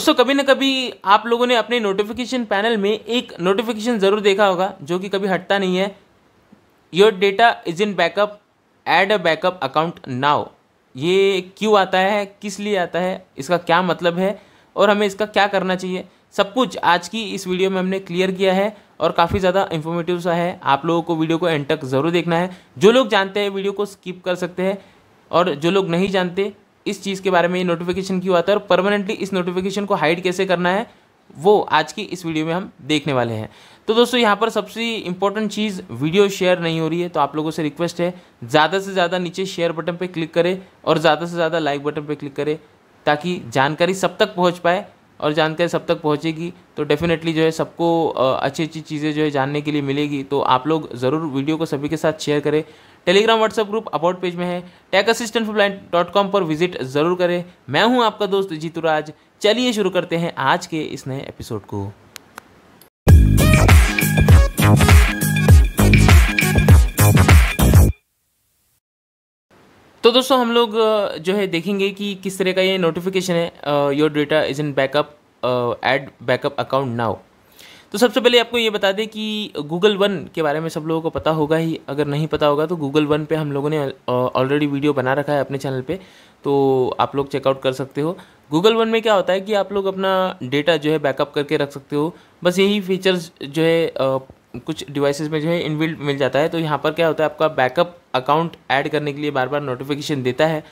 दोस्तों कभी ना कभी आप लोगों ने अपने नोटिफिकेशन पैनल में एक नोटिफिकेशन ज़रूर देखा होगा जो कि कभी हटता नहीं है your data is in backup add a backup account now ये क्यों आता है किस लिए आता है इसका क्या मतलब है और हमें इसका क्या करना चाहिए सब कुछ आज की इस वीडियो में हमने क्लियर किया है और काफ़ी ज़्यादा इन्फॉर्मेटिव सा है आप लोगों को वीडियो को एंड तक ज़रूर देखना है जो लोग जानते हैं वीडियो को स्किप कर सकते हैं और जो लोग नहीं जानते इस चीज़ के बारे में ये नोटिफिकेशन क्यों आता है और परमानेंटली इस नोटिफिकेशन को हाइड कैसे करना है वो आज की इस वीडियो में हम देखने वाले हैं तो दोस्तों यहाँ पर सबसे इंपॉर्टेंट चीज़ वीडियो शेयर नहीं हो रही है तो आप लोगों से रिक्वेस्ट है ज़्यादा से ज़्यादा नीचे शेयर बटन पर क्लिक करें और ज़्यादा से ज़्यादा लाइक बटन पर क्लिक करें ताकि जानकारी सब तक पहुँच पाए और जानकारी सब तक पहुँचेगी तो डेफिनेटली जो है सबको अच्छी अच्छी चीज़ें जो है जानने के लिए मिलेगी तो आप लोग ज़रूर वीडियो को सभी के साथ शेयर करें Telegram WhatsApp group about page में है tech assistant flight dot com पर विजिट ज़रूर करें मैं हूँ आपका दोस्त जीतू राज चलिए शुरू करते हैं आज के इस नए एपिसोड को तो दोस्तों हम लोग जो है देखेंगे कि किस तरह का ये नोटिफिकेशन है your data is in backup add backup account now तो सबसे पहले आपको ये बता दें कि गूगल वन के बारे में सब लोगों को पता होगा ही अगर नहीं पता होगा तो गूगल वन पे हम लोगों ने ऑलरेडी वीडियो बना रखा है अपने चैनल पे तो आप लोग चेकआउट कर सकते हो गूगल वन में क्या होता है कि आप लोग अपना डेटा जो है बैकअप करके रख सकते हो बस यही फीचर्स जो है कुछ डिवाइसेस में जो है इनबिल्ट मिल जाता है तो यहाँ पर क्या होता है आपका बैकअप अकाउंट ऐड करने के लिए बार बार नोटिफिकेशन देता है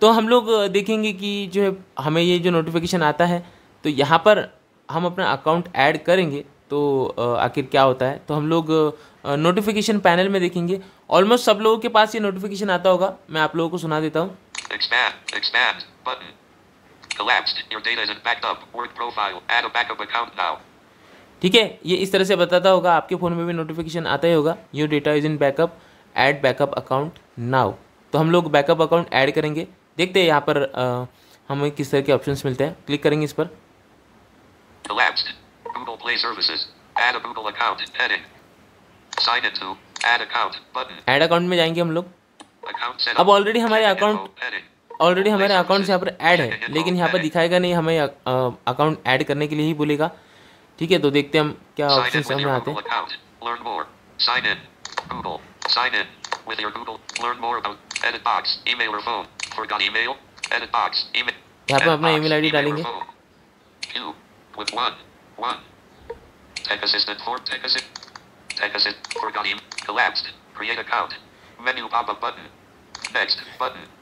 तो हम लोग देखेंगे कि जो है हमें ये जो नोटिफिकेशन आता है तो यहाँ पर हम अपना अकाउंट ऐड करेंगे तो आखिर क्या होता है तो हम लोग नोटिफिकेशन पैनल में देखेंगे ऑलमोस्ट सब लोगों के पास ये नोटिफिकेशन आता होगा मैं आप लोगों को सुना देता हूँ Collapsed. Your data isn't backed up. Word profile. Add a backup account now. ठीक है ये इस तरह से बताता होगा आपके फ़ोन में भी नोटिफिकेशन आता ही होगा your data is in backup add backup account now तो हम लोग बैकअप अकाउंट ऐड करेंगे देखते हैं यहाँ पर आ, हमें किस तरह के ऑप्शन मिलते हैं क्लिक करेंगे इस पर में जाएंगे हम लोग अब ऑलरेडी हमारे अकाउंट ऑलरेडी हमारे अकाउंट यहाँ पर ऐड है लेकिन यहाँ पर दिखाएगा नहीं हमें अकाउंट ऐड करने के लिए ही बोलेगा ठीक है तो देखते हैं हम क्या ऑप्शन सामने आते हैं यहाँ पे अपना ईमेल आईडी डालेंगे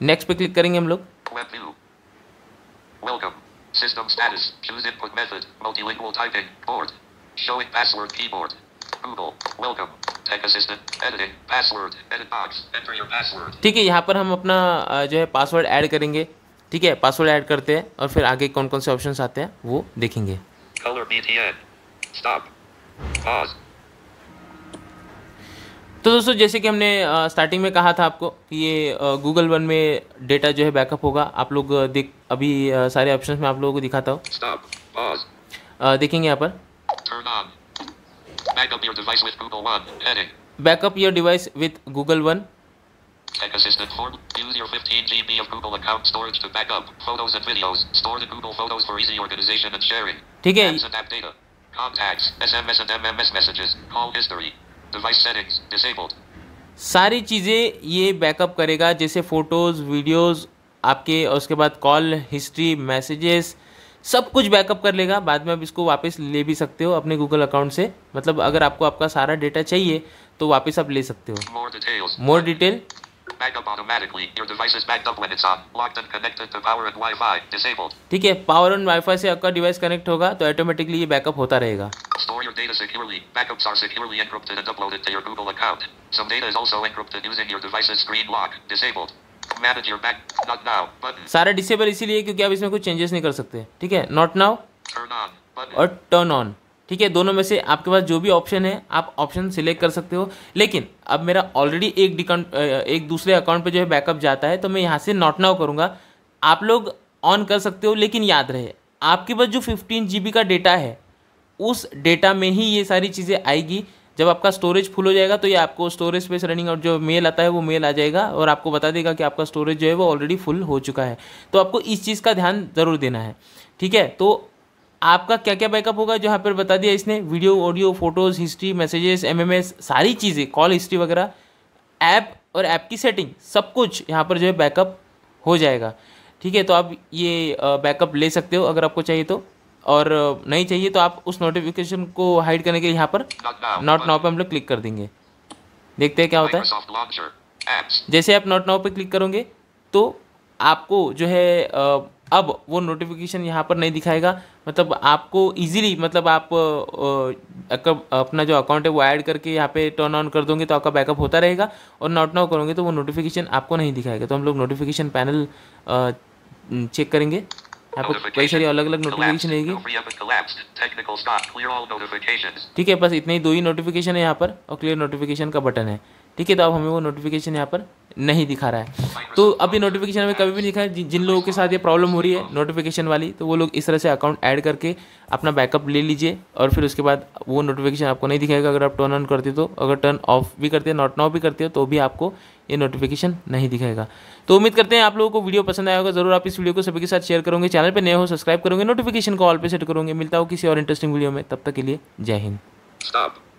नेक्स्ट पे क्लिक करेंगे हम लोग welcome System status. Choose input method. Multilingual typing. Board. Showing password keyboard. Google. Welcome. ठीक है यहाँ पर हम अपना जो है पासवर्ड ऐड करेंगे ठीक है पासवर्ड ऐड करते हैं और फिर आगे कौन कौन से ऑप्शंस आते हैं वो देखेंगे Color BTN. Stop. Pause. तो दोस्तों जैसे कि हमने स्टार्टिंग में कहा था आपको कि ये गूगल वन में डेटा जो है बैकअप होगा आप लोग देख अभी सारे ऑप्शन में आप लोगों को दिखाता हूँ देखेंगे यहाँ पर backup your device with Google One Tech Assistant form. Use your 15 GB of Google account storage to back up photos and videos. Store the Google Photos for easy organization and sharing. ठीक है. Apps and app data. Contacts, SMS and MMS messages, call history, device settings disabled सारी चीज़ें ये backup करेगा जैसे photos videos आपके और उसके बाद कॉल हिस्ट्री मैसेजेस सब कुछ बैकअप कर लेगा बाद में आप इसको वापस ले भी सकते हो अपने गूगल अकाउंट से मतलब अगर आपको आपका सारा डेटा चाहिए तो वापस आप ले सकते हो more detail backup automatically. Your device is backed up when it's on. Locked and connected to power and Wi-Fi. Disabled. ठीक है, power and Wi-Fi से आपका device connect होगा तो automatically ये backup होता रहेगा. Store your data securely. Backups are securely encrypted and uploaded to your Google account. Some data is also encrypted using your device's screen lock. Disabled. Manage your back. Not now. Button. सारे disable इसीलिए क्योंकि आप इसमें कुछ changes नहीं कर सकते. ठीक है, not now. Turn on. Button. और turn on. ठीक है दोनों में से आपके पास जो भी ऑप्शन है आप ऑप्शन सिलेक्ट कर सकते हो लेकिन अब मेरा ऑलरेडी एक डिकाउंट एक दूसरे अकाउंट पे जो है बैकअप जाता है तो मैं यहाँ से नॉट नाउ करूँगा आप लोग ऑन कर सकते हो लेकिन याद रहे आपके पास जो फिफ्टीन जी का डेटा है उस डेटा में ही ये सारी चीज़ें आएगी जब आपका स्टोरेज फुल हो जाएगा तो ये आपको स्टोरेज स्पेस रनिंग और जो मेल आता है वो मेल आ जाएगा और आपको बता देगा कि आपका स्टोरेज जो है वो ऑलरेडी फुल हो चुका है तो आपको इस चीज़ का ध्यान ज़रूर देना है ठीक है तो आपका क्या क्या बैकअप होगा जो यहाँ पर बता दिया इसने video audio photos history messages MMS सारी चीज़ें कॉल हिस्ट्री वगैरह ऐप और ऐप की सेटिंग सब कुछ यहाँ पर जो है बैकअप हो जाएगा ठीक है तो आप ये बैकअप ले सकते हो अगर आपको चाहिए तो और नहीं चाहिए तो आप उस नोटिफिकेशन को हाइड करने के लिए यहाँ पर नॉट नाउ पर हम लोग क्लिक कर देंगे देखते हैं क्या होता है जैसे आप नॉट नाउ पर क्लिक करोगे तो आपको जो है अब वो नोटिफिकेशन यहाँ पर नहीं दिखाएगा मतलब आपको इजीली मतलब आप अपना जो अकाउंट है वो ऐड करके यहाँ पे टर्न ऑन कर दोगे तो आपका बैकअप होता रहेगा और नॉट नाउ करोगे तो वो नोटिफिकेशन आपको नहीं दिखाएगा तो हम लोग नोटिफिकेशन पैनल चेक करेंगे यहाँ पर कई सारी अलग अलग नोटिफिकेशन रहेगी ठीक है बस इतने ही दो ही नोटिफिकेशन है यहाँ पर और क्लियर नोटिफिकेशन का बटन है ठीक है तो अब हमें वो नोटिफिकेशन यहाँ पर नहीं दिखा रहा है तो अब ये नोटिफिकेशन हमें कभी भी नहीं दिखा है जिन, लोगों के साथ ये प्रॉब्लम हो रही है नोटिफिकेशन वाली तो वो लोग इस तरह से अकाउंट ऐड करके अपना बैकअप ले लीजिए और फिर उसके बाद वो नोटिफिकेशन आपको नहीं दिखाएगा अगर आप टर्न ऑन करते हो तो अगर टर्न ऑफ भी करते हो नॉट नाउ भी करते हो तो भी आपको ये नोटिफिकेशन नहीं दिखाएगा तो उम्मीद करते हैं आप लोगों को वीडियो पसंद आया होगा जरूर आप इस वीडियो को सभी के साथ शेयर करोगे चैनल पर नए हो सब्सक्राइब करोगे नोटिफिकेशन को ऑल पर सेट करोगे मिलता हो किसी और इंटरेस्टिंग वीडियो में तब तक के लिए जय हिंद